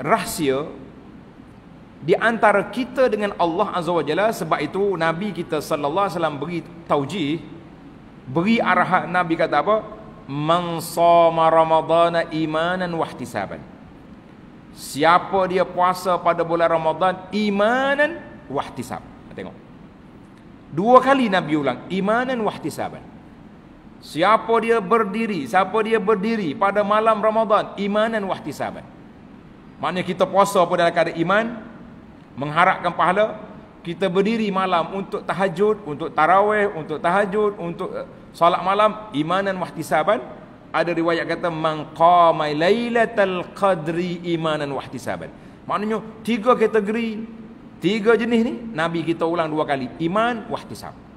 rahsia di antara kita dengan Allah Azza wa Jalla sebab itu nabi kita sallallahu alaihi wasallam beri taujih beri arahan nabi kata apa man sama ramadan imanan wahtisaban siapa dia puasa pada bulan ramadan imanan wahtisab ha, tengok dua kali nabi ulang imanan wahtisaban siapa dia berdiri siapa dia berdiri pada malam ramadan imanan wahtisaban Maknanya kita puasa pun dalam keadaan iman Mengharapkan pahala Kita berdiri malam untuk tahajud Untuk taraweh, untuk tahajud Untuk eh, salat malam Imanan wahtisaban Ada riwayat kata Mangqamai laylatal qadri imanan wahtisaban Maknanya tiga kategori Tiga jenis ni Nabi kita ulang dua kali Iman wahtisaban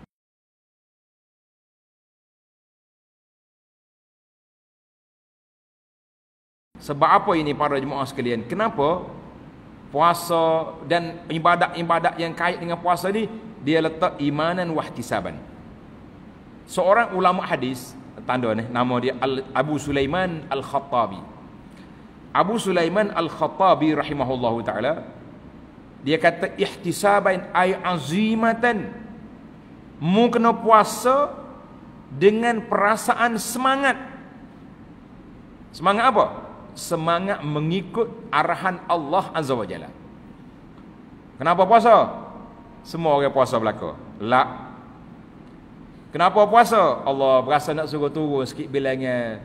Sebab apa ini para jemaah sekalian? Kenapa puasa dan ibadat-ibadat yang kait dengan puasa ni dia letak imanan wahtisaban. Seorang ulama hadis tanda ni nama dia Al Abu Sulaiman Al-Khattabi. Abu Sulaiman Al-Khattabi rahimahullahu taala dia kata ihtisaban ay azimatan mu kena puasa dengan perasaan semangat. Semangat apa? semangat mengikut arahan Allah Azza wa Jalla. Kenapa puasa? Semua orang puasa belaka. Lak. Kenapa puasa? Allah berasa nak suruh turun sikit bilangnya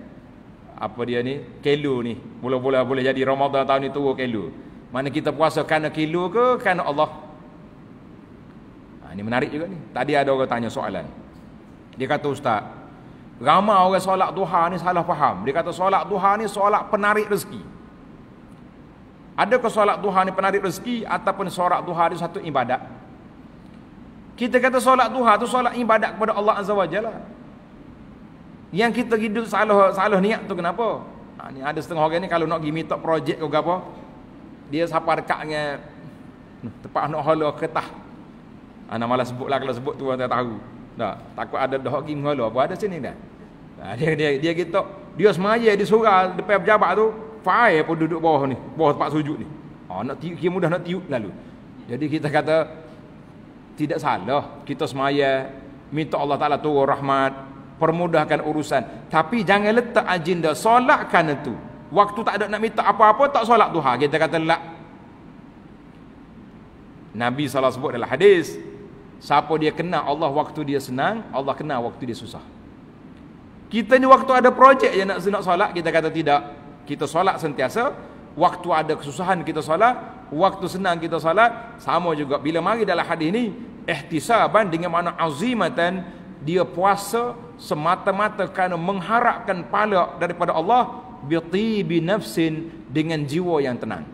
apa dia ni? Kelu ni. Mula-mula boleh jadi Ramadan tahun ni turun kelu. Mana kita puasa kerana kelu ke kerana Allah? Ha, ini menarik juga ni. Tadi ada orang tanya soalan. Dia kata ustaz, Ramai orang solat duha ni salah faham. Dia kata solat duha ni solat penarik rezeki. Adakah solat duha ni penarik rezeki ataupun solat duha ni satu ibadat? Kita kata solat duha tu solat ibadat kepada Allah Azza wa Jalla. Yang kita hidup salah salah niat tu kenapa? Ha, ni ada setengah orang ni kalau nak pergi minta projek ke apa, dia sapar dekat dengan hmm, tempat nak hala kertas. Ana ha, malas sebutlah kalau sebut tu orang tak tahu. Dah, takut ada dah hakim ngalo apa ada sini dah. Nah, dia dia dia kita dia semaya di surau depan pejabat tu, fail pun duduk bawah ni, bawah tempat sujud ni. Ha oh, nak tiup kira mudah nak tiup lalu. Jadi kita kata tidak salah kita semaya minta Allah Taala tu rahmat, permudahkan urusan. Tapi jangan letak agenda solatkan itu. Waktu tak ada nak minta apa-apa tak solat Tuhan. Kita kata lak Nabi salah sebut dalam hadis, Siapa dia kenal Allah waktu dia senang, Allah kenal waktu dia susah. Kita ni waktu ada projek yang nak senang solat, kita kata tidak. Kita solat sentiasa, waktu ada kesusahan kita solat, waktu senang kita solat, sama juga bila mari dalam hadis ni, ihtisaban dengan makna azimatan, dia puasa semata-mata kerana mengharapkan pahala daripada Allah biti bi dengan jiwa yang tenang.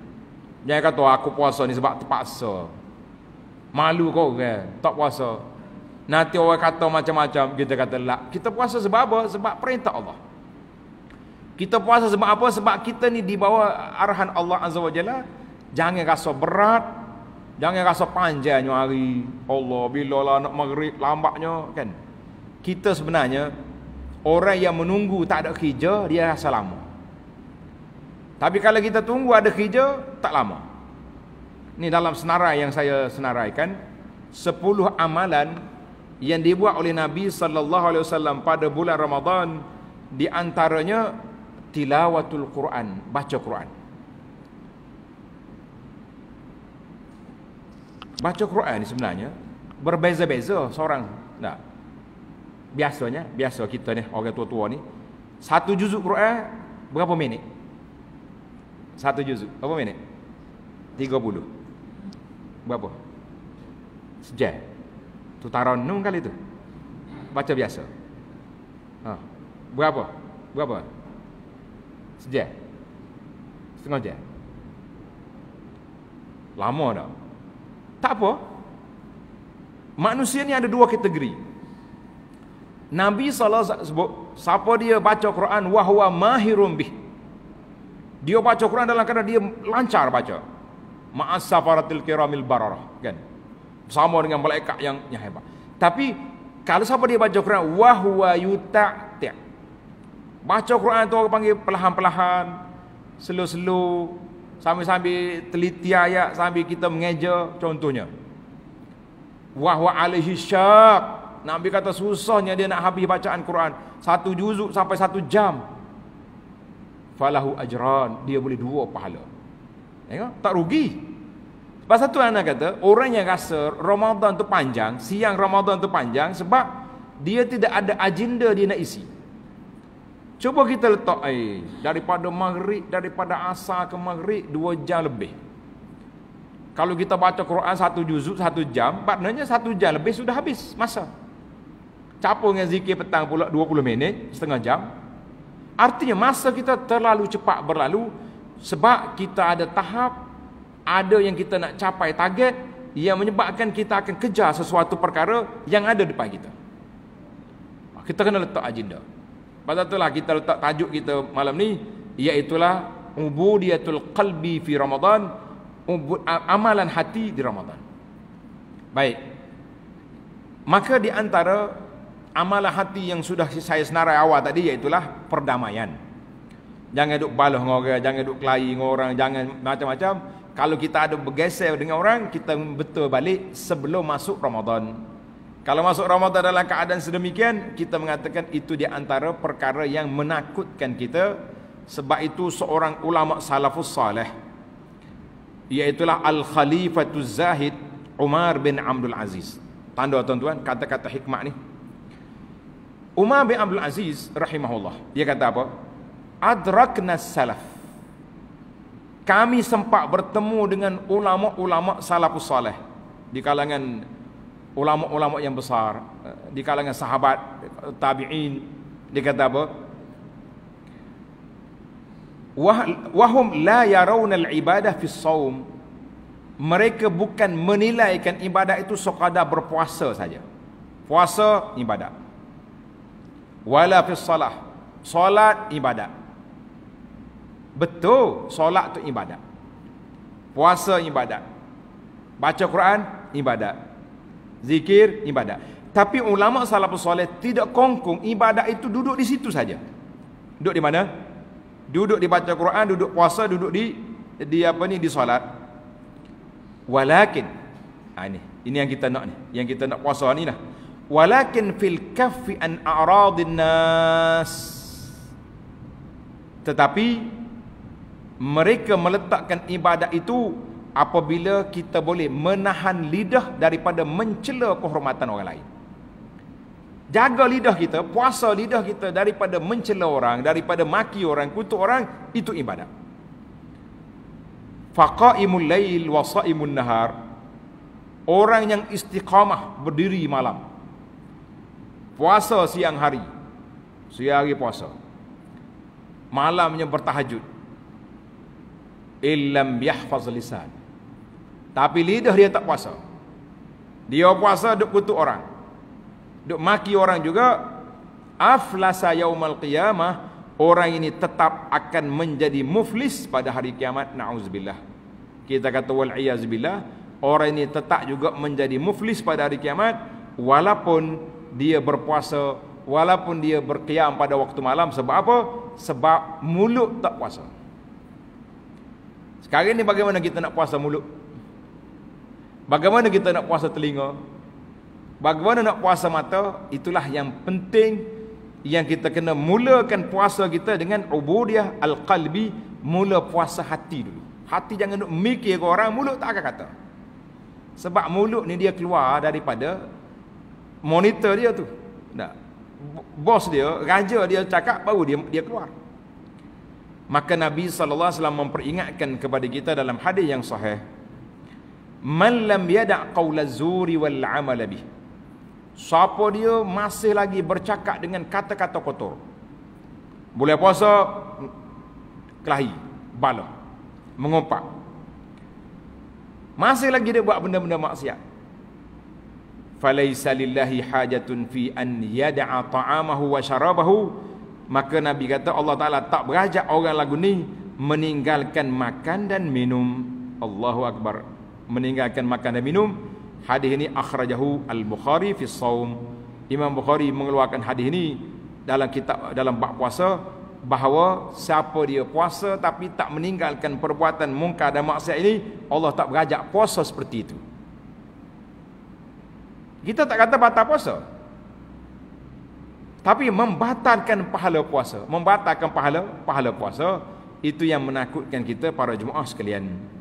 Jangan kata oh, aku puasa ni sebab terpaksa malu kau kan tak puasa nanti orang kata macam-macam kita kata lah kita puasa sebab apa sebab perintah Allah kita puasa sebab apa sebab kita ni di bawah arahan Allah azza wajalla jangan rasa berat jangan rasa panjangnya hari Allah bila lah nak maghrib lambatnya kan kita sebenarnya orang yang menunggu tak ada kerja dia rasa lama tapi kalau kita tunggu ada kerja tak lama ini dalam senarai yang saya senaraikan 10 amalan yang dibuat oleh Nabi sallallahu alaihi wasallam pada bulan Ramadan di antaranya tilawatul Quran, baca Quran. Baca Quran ni sebenarnya berbeza-beza seorang. Tak. Biasanya, biasa kita ni orang tua-tua ni satu juzuk Quran berapa minit? Satu juzuk berapa minit? 30 buat apa? Sejam. Tutaron nun kali tu. Baca biasa. Ha. Buat apa? Buat apa? Sejam. Setengah jam. Lama dah. Tak apa. Manusia ni ada dua kategori. Nabi SAW sebut, siapa dia baca Quran, wahuwa mahirun bih. Dia baca Quran dalam kerana dia lancar baca ma'asafaratil kiramil bararah kan sama dengan malaikat yang, yang hebat tapi kalau siapa dia baca Quran wahwa yuta'ti baca Quran tu orang panggil pelahan pelahan, slow-slow sambil-sambil teliti ayat sambil kita mengeja contohnya wahwa alaihi syak, Nabi kata susahnya dia nak habis bacaan Quran satu juzuk sampai satu jam falahu ajran dia boleh dua pahala Ya, tak rugi. Sebab satu anak kata, orang yang rasa Ramadan tu panjang, siang Ramadan tu panjang sebab dia tidak ada agenda dia nak isi. Cuba kita letak air eh, daripada maghrib, daripada asar ke maghrib, dua jam lebih. Kalau kita baca Quran satu juzuk, satu jam, maknanya satu jam lebih sudah habis masa. Capur dengan zikir petang pula 20 minit, setengah jam. Artinya masa kita terlalu cepat berlalu, sebab kita ada tahap ada yang kita nak capai target yang menyebabkan kita akan kejar sesuatu perkara yang ada depan kita kita kena letak agenda pada itulah kita letak tajuk kita malam ni iaitulah ubudiyatul qalbi fi ramadan amalan hati di ramadan baik maka di antara amalan hati yang sudah saya senarai awal tadi iaitulah perdamaian Jangan duk balas dengan orang, jangan duk kelahi dengan orang, jangan macam-macam. Kalau kita ada bergeser dengan orang, kita betul balik sebelum masuk Ramadan. Kalau masuk Ramadan dalam keadaan sedemikian, kita mengatakan itu di antara perkara yang menakutkan kita. Sebab itu seorang ulama salafus salih. Iaitulah al Khalifatul Zahid Umar bin Abdul Aziz. Tanda tuan-tuan, kata-kata hikmah ni. Umar bin Abdul Aziz rahimahullah. Dia kata apa? adraknas salaf kami sempat bertemu dengan ulama-ulama salafus salih di kalangan ulama-ulama yang besar eh, di kalangan sahabat tabi'in dikata apa wahum la yarawna al-ibadah fi saum mereka bukan menilaikan ibadat itu sekadar berpuasa saja puasa ibadat. wala fi salah solat ibadat. Betul, solat tu ibadat. Puasa ibadat. Baca Quran ibadat. Zikir ibadat. Tapi ulama salafus soleh tidak kongkong ibadat itu duduk di situ saja. Duduk di mana? Duduk di baca Quran, duduk puasa, duduk di di apa ni di solat. Walakin ha, ini, ini yang kita nak ni, yang kita nak puasa ni lah. Walakin fil kaffi an a'radin nas. Tetapi mereka meletakkan ibadat itu apabila kita boleh menahan lidah daripada mencela kehormatan orang lain. Jaga lidah kita, puasa lidah kita daripada mencela orang, daripada maki orang, kutuk orang, itu ibadat. Faqaimul lail wa saimun nahar. Orang yang istiqamah berdiri malam. Puasa siang hari. Siang hari puasa. Malamnya bertahajud illam yahfaz lisan. Tapi lidah dia tak puasa. Dia puasa duk kutuk orang. Duk maki orang juga aflasa yaumal qiyamah orang ini tetap akan menjadi muflis pada hari kiamat naudzubillah. Kita kata wal iazbillah orang ini tetap juga menjadi muflis pada hari kiamat walaupun dia berpuasa walaupun dia berkiam pada waktu malam sebab apa sebab mulut tak puasa sekarang ni bagaimana kita nak puasa mulut? Bagaimana kita nak puasa telinga? Bagaimana nak puasa mata? Itulah yang penting yang kita kena mulakan puasa kita dengan ubudiyah al-qalbi, mula puasa hati dulu. Hati jangan nak mikir ke orang, mulut tak akan kata. Sebab mulut ni dia keluar daripada monitor dia tu. Nah, bos dia, raja dia cakap baru dia dia keluar. Maka Nabi sallallahu alaihi wasallam memperingatkan kepada kita dalam hadis yang sahih. Man lam yada' qawla zuri wal 'amal bih. Siapa dia masih lagi bercakap dengan kata-kata kotor. Boleh puasa kelahi, balam, mengumpat. Masih lagi dia buat benda-benda maksiat. Falaisa lillahi hajatun fi an yada'a ta'amahu wa syarabahu Maka Nabi kata Allah Ta'ala tak berajak orang lagu ni Meninggalkan makan dan minum Allahu Akbar Meninggalkan makan dan minum Hadis ini akhrajahu al-Bukhari fi saum Imam Bukhari mengeluarkan hadis ini dalam kitab dalam bab puasa bahawa siapa dia puasa tapi tak meninggalkan perbuatan mungkar dan maksiat ini Allah tak berajak puasa seperti itu. Kita tak kata batal puasa tapi membatalkan pahala puasa membatalkan pahala pahala puasa itu yang menakutkan kita para jemaah sekalian